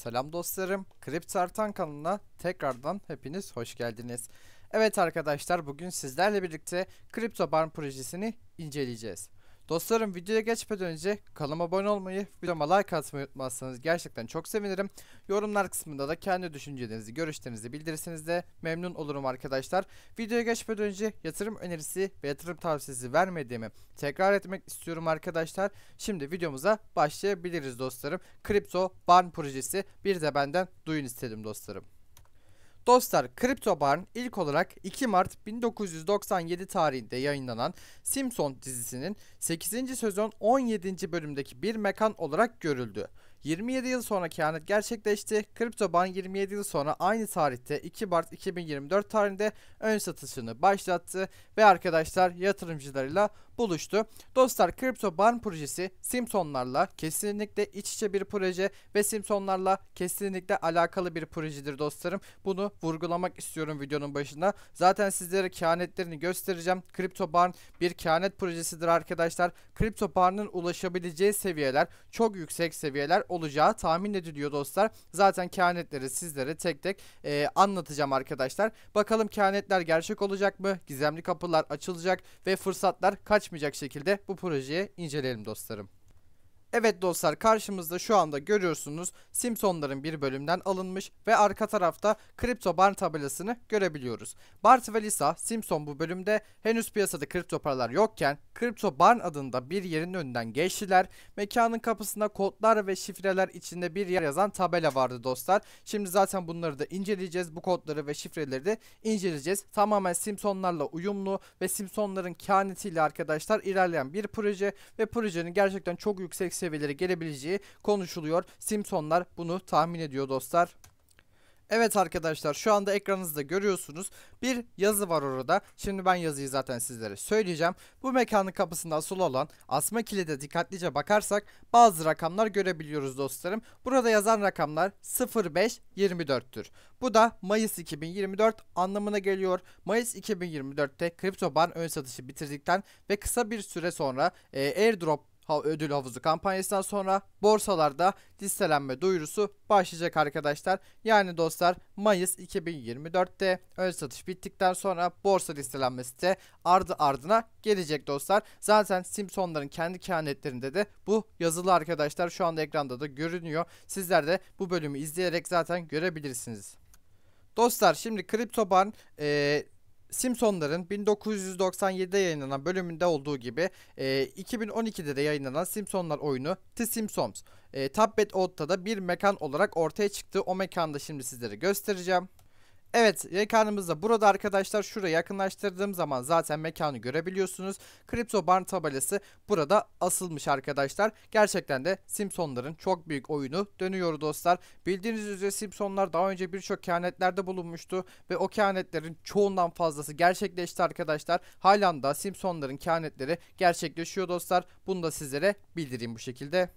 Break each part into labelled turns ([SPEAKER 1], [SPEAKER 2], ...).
[SPEAKER 1] Selam dostlarım, Kripto Artan kanalına tekrardan hepiniz hoş geldiniz. Evet arkadaşlar bugün sizlerle birlikte Kripto Barn projesini inceleyeceğiz. Dostlarım videoya geçmeden önce kanalıma abone olmayı, videoma like atmayı unutmazsanız gerçekten çok sevinirim. Yorumlar kısmında da kendi düşüncelerinizi, görüşlerinizi bildirirseniz de memnun olurum arkadaşlar. Videoya geçmeden önce yatırım önerisi ve yatırım tavsiyesi vermediğimi tekrar etmek istiyorum arkadaşlar. Şimdi videomuza başlayabiliriz dostlarım. Kripto Barn projesi bir de benden duyun istedim dostlarım. Dostlar CryptoBarn ilk olarak 2 Mart 1997 tarihinde yayınlanan Simpson dizisinin 8. sezon 17. bölümdeki bir mekan olarak görüldü. 27 yıl sonra kehanet gerçekleşti. CryptoBan 27 yıl sonra aynı tarihte 2 Mart 2024 tarihinde ön satışını başlattı ve arkadaşlar yatırımcılarıyla buluştu. Dostlar Crypto Barn projesi Simpsonlarla kesinlikle iç içe bir proje ve Simpsonlarla kesinlikle alakalı bir projedir dostlarım. Bunu vurgulamak istiyorum videonun başında. Zaten sizlere kehanetlerini göstereceğim. Crypto Barn bir kehanet projesidir arkadaşlar. Crypto Barn'ın ulaşabileceği seviyeler çok yüksek seviyeler olacağı tahmin ediliyor dostlar. Zaten kehanetleri sizlere tek tek e, anlatacağım arkadaşlar. Bakalım kehanetler gerçek olacak mı? Gizemli kapılar açılacak ve fırsatlar kaç kaçmayacak şekilde bu projeyi inceleyelim dostlarım. Evet dostlar karşımızda şu anda görüyorsunuz Simpsonların bir bölümden alınmış ve arka tarafta kripto Barn tabelasını görebiliyoruz. Bart ve Lisa Simpson bu bölümde henüz piyasada kripto paralar yokken kripto barn adında bir yerin önünden geçtiler. Mekanın kapısında kodlar ve şifreler içinde bir yer yazan tabela vardı dostlar. Şimdi zaten bunları da inceleyeceğiz. Bu kodları ve şifreleri de inceleyeceğiz. Tamamen Simpsonlarla uyumlu ve Simpsonların kehanetiyle arkadaşlar ilerleyen bir proje ve projenin gerçekten çok yüksek seviyelere gelebileceği konuşuluyor. Simpsonlar bunu tahmin ediyor dostlar. Evet arkadaşlar şu anda ekranınızda görüyorsunuz. Bir yazı var orada. Şimdi ben yazıyı zaten sizlere söyleyeceğim. Bu mekanın kapısında asıl olan asma kilide dikkatlice bakarsak bazı rakamlar görebiliyoruz dostlarım. Burada yazan rakamlar 0524'tür. Bu da Mayıs 2024 anlamına geliyor. Mayıs 2024'te kripto ban ön satışı bitirdikten ve kısa bir süre sonra e, airdrop ödül havuzu kampanyasından sonra borsalarda listelenme duyurusu başlayacak arkadaşlar. Yani dostlar Mayıs 2024'te ön satış bittikten sonra borsa listelenmesi de ardı ardına gelecek dostlar. Zaten Simpsonların kendi kehanetlerinde de bu yazılı arkadaşlar şu anda ekranda da görünüyor. Sizler de bu bölümü izleyerek zaten görebilirsiniz. Dostlar şimdi Kriptoban ban Simpsonların 1997'de yayınlanan bölümünde olduğu gibi e, 2012'de de yayınlanan Simpsonlar oyunu The Simpsons. E, Tabbet Odd'da da bir mekan olarak ortaya çıktı. O mekanda şimdi sizlere göstereceğim. Evet mekanımızda burada arkadaşlar şuraya yakınlaştırdığım zaman zaten mekanı görebiliyorsunuz. Kripto Barn tabelası burada asılmış arkadaşlar. Gerçekten de Simpsonların çok büyük oyunu dönüyor dostlar. Bildiğiniz üzere Simpsonlar daha önce birçok kehanetlerde bulunmuştu ve o kehanetlerin çoğundan fazlası gerçekleşti arkadaşlar. Halen da Simpsonların kehanetleri gerçekleşiyor dostlar. Bunu da sizlere bildireyim bu şekilde.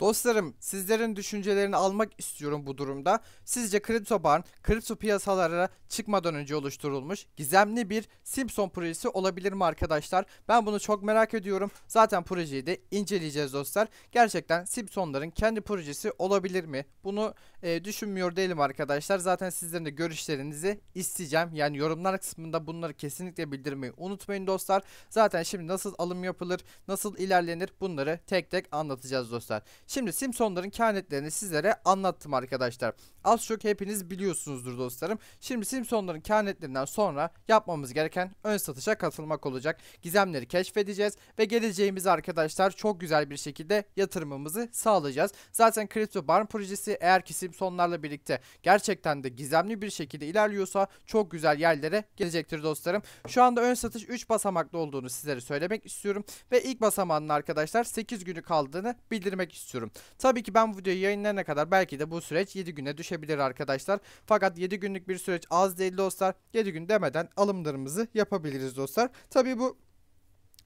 [SPEAKER 1] Dostlarım sizlerin düşüncelerini almak istiyorum bu durumda. Sizce kripto barn kripto piyasalara çıkmadan önce oluşturulmuş gizemli bir Simpson projesi olabilir mi arkadaşlar? Ben bunu çok merak ediyorum. Zaten projeyi de inceleyeceğiz dostlar. Gerçekten Simpsonların kendi projesi olabilir mi? Bunu e, düşünmüyor değilim arkadaşlar. Zaten sizlerin de görüşlerinizi isteyeceğim. Yani yorumlar kısmında bunları kesinlikle bildirmeyi unutmayın dostlar. Zaten şimdi nasıl alım yapılır, nasıl ilerlenir bunları tek tek anlatacağız dostlar. Şimdi Simpsonların kehanetlerini sizlere anlattım arkadaşlar. Az çok hepiniz biliyorsunuzdur dostlarım. Şimdi Simpsonların kehanetlerinden sonra yapmamız gereken ön satışa katılmak olacak. Gizemleri keşfedeceğiz ve geleceğimiz arkadaşlar çok güzel bir şekilde yatırımımızı sağlayacağız. Zaten Crypto Barn projesi eğer ki Simpsonlarla birlikte gerçekten de gizemli bir şekilde ilerliyorsa çok güzel yerlere gelecektir dostlarım. Şu anda ön satış 3 basamaklı olduğunu sizlere söylemek istiyorum ve ilk basamağının arkadaşlar 8 günü kaldığını bildirmek istiyorum istiyorum. Tabii ki ben bu videoyu yayınlayana kadar belki de bu süreç 7 güne düşebilir arkadaşlar. Fakat 7 günlük bir süreç az değil dostlar. 7 gün demeden alımlarımızı yapabiliriz dostlar. Tabii bu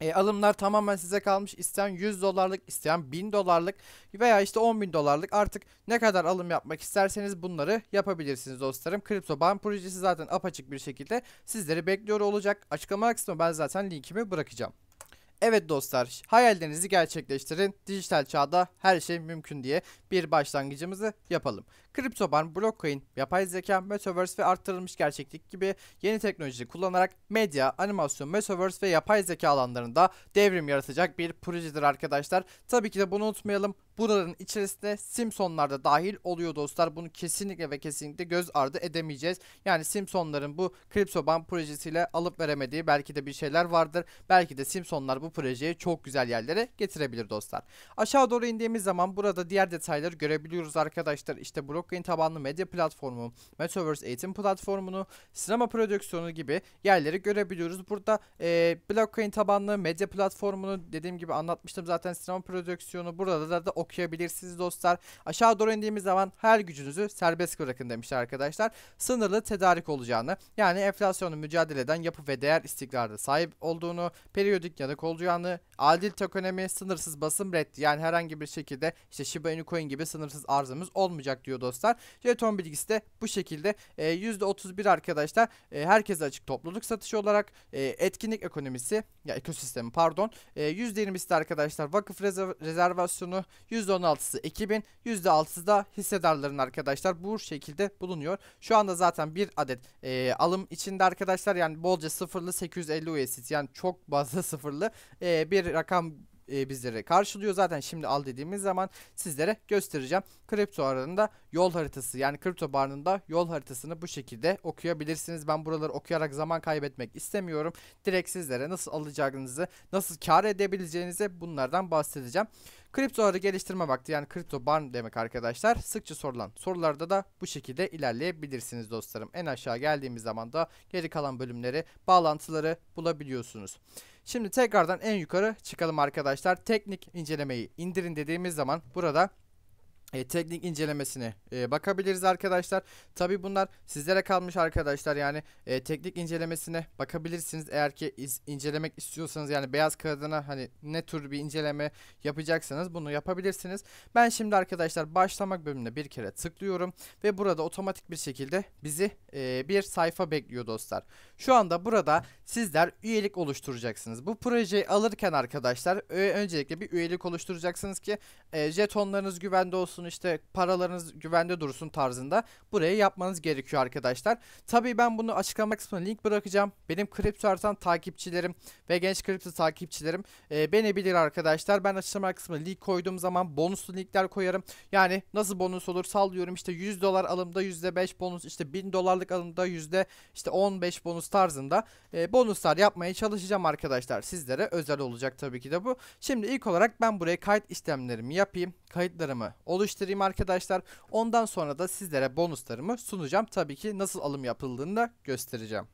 [SPEAKER 1] e, alımlar tamamen size kalmış. İsteyen 100 dolarlık, isteyen 1000 dolarlık veya işte 10.000 dolarlık artık ne kadar alım yapmak isterseniz bunları yapabilirsiniz dostlarım. Kripto Bank projesi zaten apaçık bir şekilde sizleri bekliyor olacak. Açıklama kısmına ben zaten linkimi bırakacağım. Evet dostlar hayallerinizi gerçekleştirin. Dijital çağda her şey mümkün diye bir başlangıcımızı yapalım. CryptoBan, blockchain, yapay zeka, Metaverse ve arttırılmış gerçeklik gibi yeni teknolojiyi kullanarak medya, animasyon, Metaverse ve yapay zeka alanlarında devrim yaratacak bir projedir arkadaşlar. Tabii ki de bunu unutmayalım. Bunların içerisinde Simpsonlar da dahil oluyor dostlar. Bunu kesinlikle ve kesinlikle göz ardı edemeyeceğiz. Yani Simpsonların bu CryptoBan projesiyle alıp veremediği belki de bir şeyler vardır. Belki de Simpsonlar bu projeyi çok güzel yerlere getirebilir dostlar. Aşağı doğru indiğimiz zaman burada diğer detayları görebiliyoruz arkadaşlar. İşte blockchain tabanlı medya platformu, Metaverse eğitim platformunu, sinema prodüksiyonu gibi yerleri görebiliyoruz. Burada e, blockchain tabanlı medya platformunu dediğim gibi anlatmıştım zaten sinema prodüksiyonu. Burada da okuyabilirsiniz dostlar. Aşağı doğru indiğimiz zaman her gücünüzü serbest bırakın demişler arkadaşlar. Sınırlı tedarik olacağını yani enflasyonu mücadele eden yapı ve değer istikrarda sahip olduğunu, periyodik yanık olacağını, adil ekonomi, sınırsız basım reddi yani herhangi bir şekilde işte Shiba Inu Coin gibi sınırsız arzımız olmayacak diyor dostlar. Jeton bilgisi de bu şekilde e, %31 arkadaşlar e, herkese açık topluluk satışı olarak e, etkinlik ekonomisi ya ekosistemi pardon e, %20'si de arkadaşlar vakıf rezerv rezervasyonu %16'sı 2000, %6'sı da hissedarların arkadaşlar. Bu şekilde bulunuyor. Şu anda zaten bir adet e, alım içinde arkadaşlar yani bolca sıfırlı 850 üyesiz yani çok fazla sıfırlı e, bir rakam e, bizlere karşılıyor. Zaten şimdi al dediğimiz zaman sizlere göstereceğim. Kripto ağırlığında yol haritası yani kripto barında yol haritasını bu şekilde okuyabilirsiniz. Ben buraları okuyarak zaman kaybetmek istemiyorum. Direkt sizlere nasıl alacağınızı, nasıl kar edebileceğinizi bunlardan bahsedeceğim. Kripto ağrı geliştirme vakti yani kripto barn demek arkadaşlar. Sıkça sorulan sorularda da bu şekilde ilerleyebilirsiniz dostlarım. En aşağı geldiğimiz zaman da geri kalan bölümleri, bağlantıları bulabiliyorsunuz. Şimdi tekrardan en yukarı çıkalım arkadaşlar. Teknik incelemeyi indirin dediğimiz zaman burada e, teknik incelemesine e, bakabiliriz arkadaşlar. Tabi bunlar sizlere kalmış arkadaşlar. Yani e, teknik incelemesine bakabilirsiniz. Eğer ki iz, incelemek istiyorsanız yani beyaz kağıdına hani ne tür bir inceleme yapacaksanız bunu yapabilirsiniz. Ben şimdi arkadaşlar başlamak bölümüne bir kere tıklıyorum. Ve burada otomatik bir şekilde bizi e, bir sayfa bekliyor dostlar. Şu anda burada sizler üyelik oluşturacaksınız. Bu projeyi alırken arkadaşlar e, öncelikle bir üyelik oluşturacaksınız ki e, jetonlarınız güvende olsun olsun işte paralarınız güvende dursun tarzında buraya yapmanız gerekiyor arkadaşlar. Tabii ben bunu açıklama kısmına link bırakacağım. Benim kripto artan takipçilerim ve genç kripto takipçilerim e, beni bilir arkadaşlar. Ben açıklama kısmına link koyduğum zaman bonuslu linkler koyarım. Yani nasıl bonus olur sallıyorum işte 100 dolar alımda %5 bonus işte 1000 dolarlık alımda yüzde işte 15 bonus tarzında e, bonuslar yapmaya çalışacağım arkadaşlar. Sizlere özel olacak tabii ki de bu. Şimdi ilk olarak ben buraya kayıt işlemlerimi yapayım. Kayıtlarımı oluşturayım çalıştırayım arkadaşlar. Ondan sonra da sizlere bonuslarımı sunacağım. Tabii ki nasıl alım yapıldığını da göstereceğim.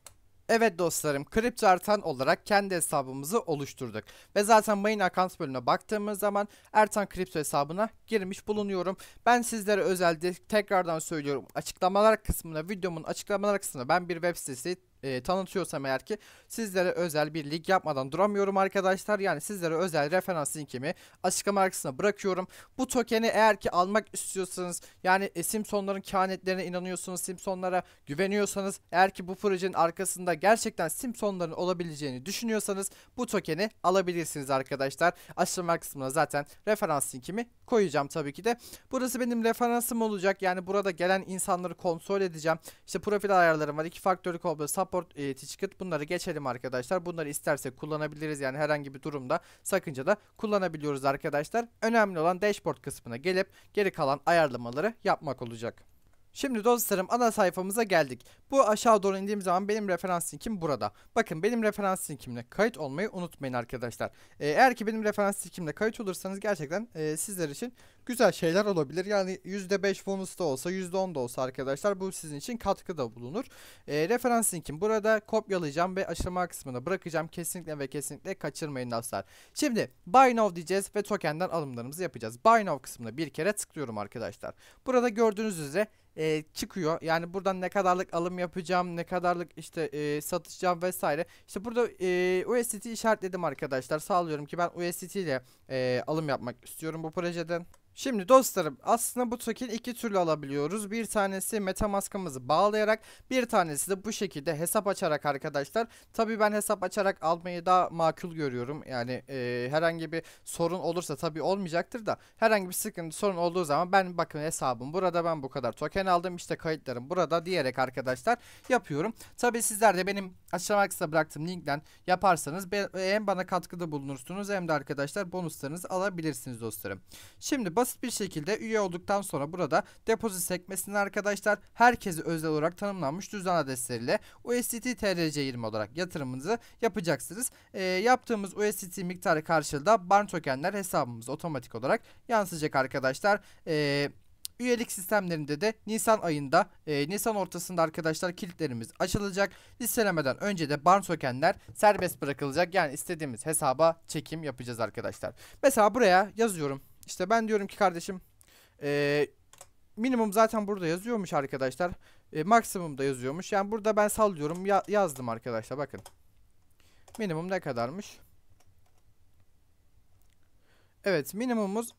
[SPEAKER 1] Evet dostlarım kripto olarak kendi hesabımızı oluşturduk ve zaten main account bölümüne baktığımız zaman Ertan kripto hesabına girmiş bulunuyorum. Ben sizlere özelde tekrardan söylüyorum açıklamalar kısmına videomun açıklamalar kısmına ben bir web sitesi e, tanıtıyorsam eğer ki sizlere özel bir lig yapmadan duramıyorum arkadaşlar. Yani sizlere özel referans linkimi açıklama arkasına bırakıyorum. Bu tokeni eğer ki almak istiyorsanız yani e, Simpsonların kehanetlerine inanıyorsunuz. Simpsonlara güveniyorsanız eğer ki bu projenin arkasında gerçekten Simpsonların olabileceğini düşünüyorsanız bu tokeni alabilirsiniz arkadaşlar. Açıklama kısmına zaten referans linkimi koyacağım tabii ki de. Burası benim referansım olacak. Yani burada gelen insanları kontrol edeceğim. İşte profil ayarlarım var. iki faktörlü kobra, sub teleport e, ticket bunları geçelim arkadaşlar. Bunları istersek kullanabiliriz yani herhangi bir durumda sakınca da kullanabiliyoruz arkadaşlar. Önemli olan dashboard kısmına gelip geri kalan ayarlamaları yapmak olacak. Şimdi dostlarım ana sayfamıza geldik. Bu aşağı doğru indiğim zaman benim referans linkim burada. Bakın benim referans linkimle kayıt olmayı unutmayın arkadaşlar. Ee, eğer ki benim referans linkimle kayıt olursanız gerçekten e, sizler için güzel şeyler olabilir. Yani %5 bonus da olsa %10 da olsa arkadaşlar bu sizin için katkıda bulunur. E, referans linkim burada kopyalayacağım ve açıklama kısmına bırakacağım. Kesinlikle ve kesinlikle kaçırmayın dostlar. Şimdi buy now diyeceğiz ve tokenden alımlarımızı yapacağız. Buy now kısmına bir kere tıklıyorum arkadaşlar. Burada gördüğünüz üzere e, çıkıyor. Yani buradan ne kadarlık alım yapacağım, ne kadarlık işte e, satacağım vesaire. İşte burada e, USDT işaretledim arkadaşlar. Sağlıyorum ki ben USDT ile e, alım yapmak istiyorum bu projeden. Şimdi dostlarım aslında bu token iki türlü alabiliyoruz. Bir tanesi metamaskımızı bağlayarak bir tanesi de bu şekilde hesap açarak arkadaşlar. Tabi ben hesap açarak almayı daha makul görüyorum. Yani e, herhangi bir sorun olursa tabi olmayacaktır da herhangi bir sıkıntı sorun olduğu zaman ben bakın hesabım burada ben bu kadar token aldım işte kayıtlarım burada diyerek arkadaşlar yapıyorum. Tabi sizler de benim açıklama kısa bıraktığım linkten yaparsanız hem bana katkıda bulunursunuz hem de arkadaşlar bonuslarınızı alabilirsiniz dostlarım. Şimdi basit basit bir şekilde üye olduktan sonra burada depozit sekmesini arkadaşlar herkesi özel olarak tanımlanmış düzen adresleriyle USDT TRC20 olarak yatırımınızı yapacaksınız. E, yaptığımız USDT miktarı karşılığında barn tokenler hesabımız otomatik olarak yansıyacak arkadaşlar. Eee Üyelik sistemlerinde de Nisan ayında e, Nisan ortasında arkadaşlar kilitlerimiz açılacak. Listelemeden önce de barn tokenler serbest bırakılacak. Yani istediğimiz hesaba çekim yapacağız arkadaşlar. Mesela buraya yazıyorum. İşte ben diyorum ki kardeşim e, minimum zaten burada yazıyormuş arkadaşlar. E, maksimum da yazıyormuş. Yani burada ben sallıyorum ya yazdım arkadaşlar bakın. Minimum ne kadarmış? Evet minimumumuz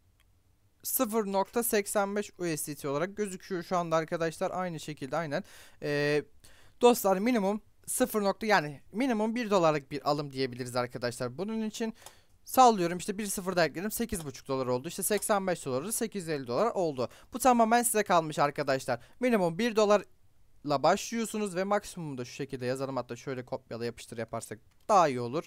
[SPEAKER 1] 0.85 USDT olarak gözüküyor şu anda arkadaşlar. Aynı şekilde aynen. Ee, dostlar minimum 0. yani minimum 1 dolarlık bir alım diyebiliriz arkadaşlar. Bunun için Sallıyorum işte 1.0'da ekledim 8.5 dolar oldu. İşte 85 doları 850 dolar oldu. Bu tamamen size kalmış arkadaşlar. Minimum 1 dolar la başlıyorsunuz ve maksimumda şu şekilde yazalım hatta şöyle kopyala yapıştır yaparsak daha iyi olur.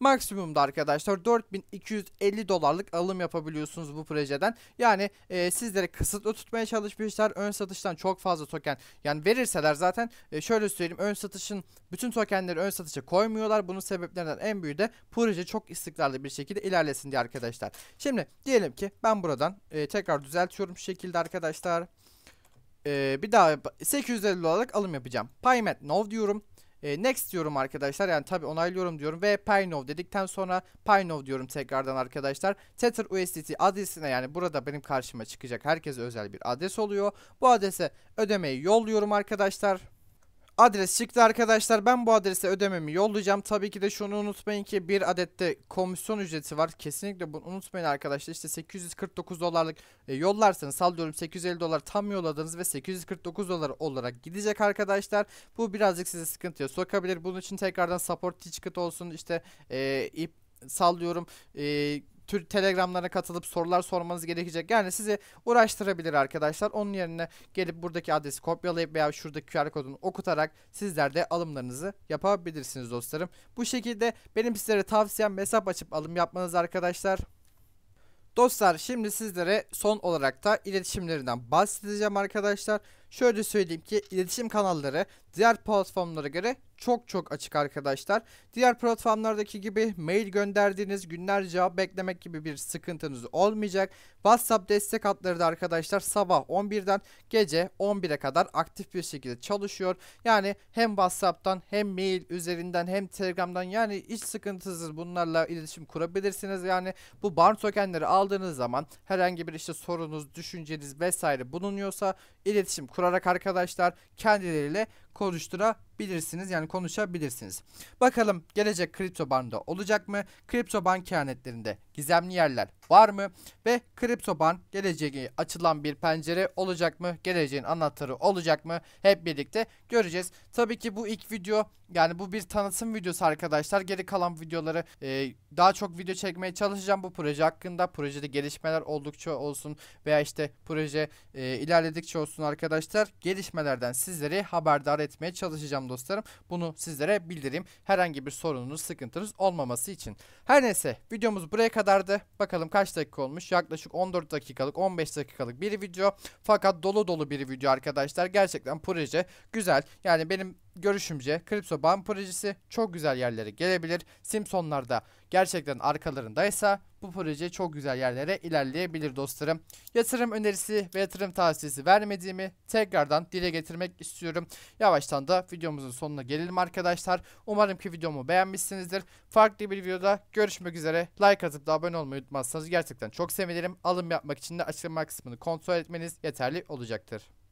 [SPEAKER 1] Maksimumda arkadaşlar 4250 dolarlık alım yapabiliyorsunuz bu projeden. Yani e, sizlere kısıtlı tutmaya çalışmışlar. Ön satıştan çok fazla token yani verirseler zaten e, şöyle söyleyeyim ön satışın bütün tokenleri ön satışa koymuyorlar. Bunun sebeplerinden en büyüğü de proje çok istikrarlı bir şekilde ilerlesin diye arkadaşlar. Şimdi diyelim ki ben buradan e, tekrar düzeltiyorum şu şekilde arkadaşlar e, bir daha 850 dolarlık alım yapacağım. Paymet Nov diyorum. E, next diyorum arkadaşlar. Yani tabi onaylıyorum diyorum ve Paynov dedikten sonra Paynov diyorum tekrardan arkadaşlar. Tether USDT adresine yani burada benim karşıma çıkacak herkese özel bir adres oluyor. Bu adrese ödemeyi yolluyorum arkadaşlar. Adres çıktı arkadaşlar. Ben bu adrese ödememi yollayacağım. Tabii ki de şunu unutmayın ki bir adette komisyon ücreti var. Kesinlikle bunu unutmayın arkadaşlar. İşte 849 dolarlık e, yollarsanız sallıyorum 850 dolar tam yolladınız ve 849 dolar olarak gidecek arkadaşlar. Bu birazcık sizi sıkıntıya sokabilir. Bunun için tekrardan support ticket olsun işte e, ip sallıyorum e, tür telegramlara katılıp sorular sormanız gerekecek. Yani sizi uğraştırabilir arkadaşlar. Onun yerine gelip buradaki adresi kopyalayıp veya şuradaki QR kodunu okutarak sizler de alımlarınızı yapabilirsiniz dostlarım. Bu şekilde benim sizlere tavsiyem hesap açıp alım yapmanız arkadaşlar. Dostlar şimdi sizlere son olarak da iletişimlerinden bahsedeceğim arkadaşlar. Şöyle söyleyeyim ki iletişim kanalları diğer platformlara göre çok çok açık arkadaşlar. Diğer platformlardaki gibi mail gönderdiğiniz günlerce cevap beklemek gibi bir sıkıntınız olmayacak. WhatsApp destek hatları da arkadaşlar sabah 11'den gece 11'e kadar aktif bir şekilde çalışıyor. Yani hem WhatsApp'tan hem mail üzerinden hem Telegram'dan yani hiç sıkıntısız bunlarla iletişim kurabilirsiniz. Yani bu barn tokenleri aldığınız zaman herhangi bir işte sorunuz, düşünceniz vesaire bulunuyorsa iletişim kurabilirsiniz tutturarak arkadaşlar kendileriyle konuşturabilirsiniz. Yani konuşabilirsiniz. Bakalım gelecek kripto banda olacak mı? Kripto ban kehanetlerinde gizemli yerler var mı? Ve kripto ban geleceğe açılan bir pencere olacak mı? Geleceğin anahtarı olacak mı? Hep birlikte göreceğiz. Tabii ki bu ilk video yani bu bir tanıtım videosu arkadaşlar. Geri kalan videoları e, daha çok video çekmeye çalışacağım bu proje hakkında. Projede gelişmeler oldukça olsun veya işte proje e, ilerledikçe olsun arkadaşlar. Gelişmelerden sizleri haberdar etmeye çalışacağım dostlarım. Bunu sizlere bildireyim. Herhangi bir sorununuz, sıkıntınız olmaması için. Her neyse videomuz buraya kadardı. Bakalım kaç dakika olmuş? Yaklaşık 14 dakikalık, 15 dakikalık bir video. Fakat dolu dolu bir video arkadaşlar. Gerçekten proje güzel. Yani benim görüşümce kripto Bank projesi çok güzel yerlere gelebilir. Simpsonlar da gerçekten arkalarındaysa bu proje çok güzel yerlere ilerleyebilir dostlarım. Yatırım önerisi ve yatırım tavsiyesi vermediğimi tekrardan dile getirmek istiyorum. Yavaştan da videomuzun sonuna gelelim arkadaşlar. Umarım ki videomu beğenmişsinizdir. Farklı bir videoda görüşmek üzere. Like atıp da abone olmayı unutmazsanız gerçekten çok sevinirim. Alım yapmak için de açıklama kısmını kontrol etmeniz yeterli olacaktır.